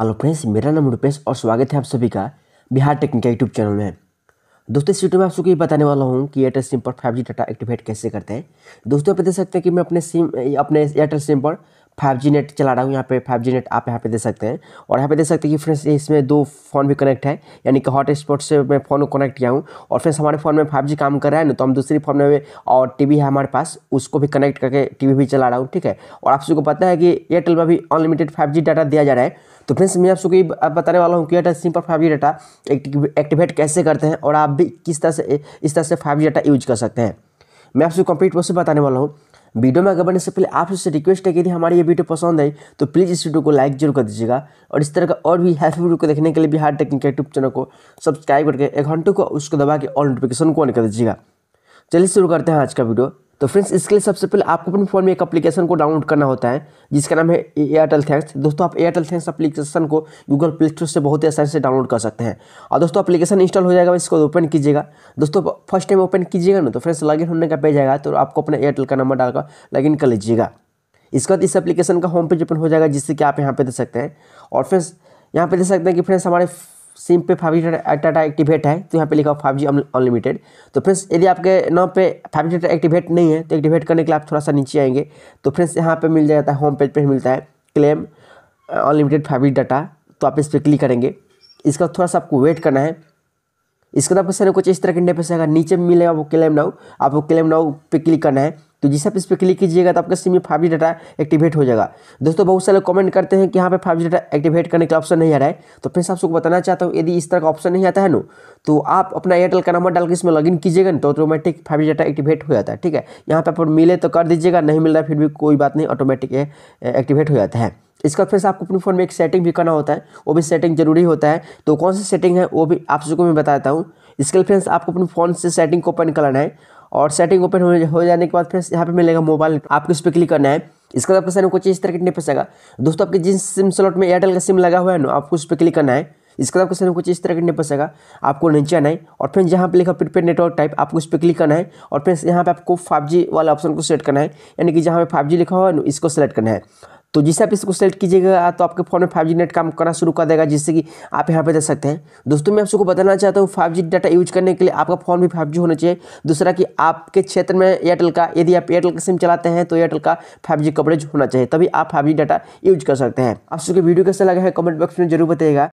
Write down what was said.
hello friends मेरा नाम रूपेश और स्वागत है आप सभी का बिहार टेक्निकल यूट्यूब चैनल में दोस्तों इस वीडियो में आप सबको ये बताने वाला हूँ कि एयरटेल सिम पर फाइव जी डाटा एक्टिवेट कैसे करते हैं दोस्तों आप देख सकते हैं कि मैं अपने सिम अपने एयरटेल सिम पर फाइव जी नेट चला रहा हूँ यहाँ पे फाइव जी नेट आप यहाँ पे दे सकते हैं और यहाँ पे दे सकते हैं कि फ्रेंड्स इसमें दो फ़ोन भी कनेक्ट है यानी कि हॉट स्पॉट से मैं फ़ोन को कनेक्ट किया हूँ और फ्रेंड्स हमारे फ़ोन में फाइव जी काम कर रहा है ना तो हम दूसरी फ़ोन में और टी है हमारे पास उसको भी कनेक्ट करके टी भी चला रहा हूँ ठीक है और आप सबको पता है कि एयरटेल में भी अनलिमिटेड फाइव डाटा दिया जा रहा है तो फ्रेंड्स मैं आप सबको ये बताने वाला हूँ कि एयरटेल सिम पर फाइव डाटा एक्टिवेट कैसे करते हैं और आप भी किस तरह से इस तरह से फाइव डाटा यूज कर सकते हैं मैं आपसे सबको कंप्लीट प्रोसेस बताने वाला हूँ वीडियो में आगे बढ़ने से पहले आप सबसे रिक्वेस्ट है कि यदि हमारी ये वीडियो पसंद आई तो प्लीज़ इस वीडियो को लाइक जरूर कर दीजिएगा और इस तरह का और भी हेल्प वीडियो को देखने के लिए बिहार टेक्निक यूट्यूब चैनल को सब्सक्राइब करके एक घंटे को उसको दबा के ऑल नोटिफिकेशन को ऑन कर दीजिएगा चलिए शुरू करते हैं आज का वीडियो तो फ्रेंड्स इसके लिए सबसे पहले आपको अपने फ़ोन में एक एप्लीकेशन को डाउनलोड करना होता है जिसका नाम है एयरटेल थैंक्स दोस्तों आप एयरटेल थैंक्स एप्लीकेशन को गूगल प्ले स्टोर से बहुत ही आसानी से डाउनलोड कर सकते हैं और दोस्तों एप्लीकेशन इंस्टॉल हो जाएगा इसको ओपन कीजिएगा दोस्तों फर्स्ट टाइम ओपन कीजिएगा ना तो फ्रेंड्स लॉगिन होने का पेज आएगा तो आपको अपना एयरटेल का नंबर डालकर लॉगिन कर लीजिएगा इसके बाद इस एप्लीकेशन का होम पेज ओपन हो जाएगा जिससे कि आप यहाँ पे दे सकते हैं और फ्रेंड्स यहाँ पे देख सकते हैं कि फ्रेंड्स हमारे सिम पे फाइव जी डाटा एक्टिवेट है तो यहाँ पे लिखा हो फाइव जी अनलिमिटेड तो फ्रेंड्स यदि आपके नाम पे फाइव जी डाटा एक्टिवेट नहीं है तो एक्टिवेट करने के लिए आप थोड़ा सा नीचे आएंगे तो फ्रेंड्स यहाँ पे मिल जाता है होम पेज पे मिलता है claim unlimited five G data तो आप इस पर क्लिक करेंगे इसका थोड़ा सा आपको वेट करना है इसके बाद आपको सर कुछ इस तरह के पैसे अगर नीचे मिलेगा वो क्लेम नाउ आपको क्लेम नाउ पे क्लिक करना है तो जिस आप इस पर क्लिक कीजिएगा तो आपका सिम में फाइव डाटा एक्टिवेट हो जाएगा दोस्तों बहुत सारे कमेंट करते हैं कि यहाँ पे फाइव डाटा एक्टिवेट करने का ऑप्शन नहीं आ रहा है तो आप सबको बताना चाहता हूँ यदि इस तरह का ऑप्शन नहीं आता है ना तो आप अपना एयरटेल का नंबर डाल के इसमें लॉगिन कीजिएगा ना तो ऑटोमेटिक फाइव डाटा एक्टिवेट हो जाता है ठीक है यहाँ पर मिले तो कर दीजिएगा नहीं मिल रहा फिर भी कोई बात नहीं ऑटोमेटिक एक्टिवेट हो जाता है इसका फिर से आपको अपने फ़ोन में एक सेटिंग भी करना होता है वो भी सेटिंग जरूरी होता है तो कौन सा सेटिंग है वो भी आप सबको मैं बताता हूँ इसके लिए फ्रेंड्स आपको अपने फ़ोन से सेटिंग को ओपन कराना है और सेटिंग ओपन हो जाने के बाद फ्रेंड्स यहाँ पे मिलेगा मोबाइल आपको इस पर क्लिक करना है इसके बाद आपका सामने कुछ इस तरह की नहीं आएगा दोस्तों आपके जिस सिम स्लॉट में एयरटेल का सिम लगा हुआ है ना आपको उस पर क्लिक करना है इसके बाद आपका कुछ इस तरह की नहीं आएगा आपको नीचे आना है और फिर जहाँ पे लिखा प्रीपेड नेटवर्क टाइप आपको उस पर क्लिक करना है और फिर यहाँ पे आपको फाइव वाला ऑप्शन को सेलेक्ट करना है यानी कि जहाँ पे फाइव लिखा हुआ है इसको सेलेक्ट करना है तो जिससे आप इसको सेलेक्ट कीजिएगा तो आपके फ़ोन में फाइव जी नेट काम करना शुरू कर देगा जिससे कि आप यहाँ पे देख सकते हैं दोस्तों मैं आपको बताना चाहता हूँ फाइव जी डाटा यूज करने के लिए आपका फ़ोन भी फाइव जी होना चाहिए दूसरा कि आपके क्षेत्र में एयरटेल का यदि आप एयरटेल का सिम चलाते हैं तो एयरटेल का फाइव जी कवरेज होना चाहिए तभी आप फाइव जी डाटा यूज कर सकते हैं आप सबके वीडियो कैसे लगा है कमेंट बॉक्स में जरूर बताइएगा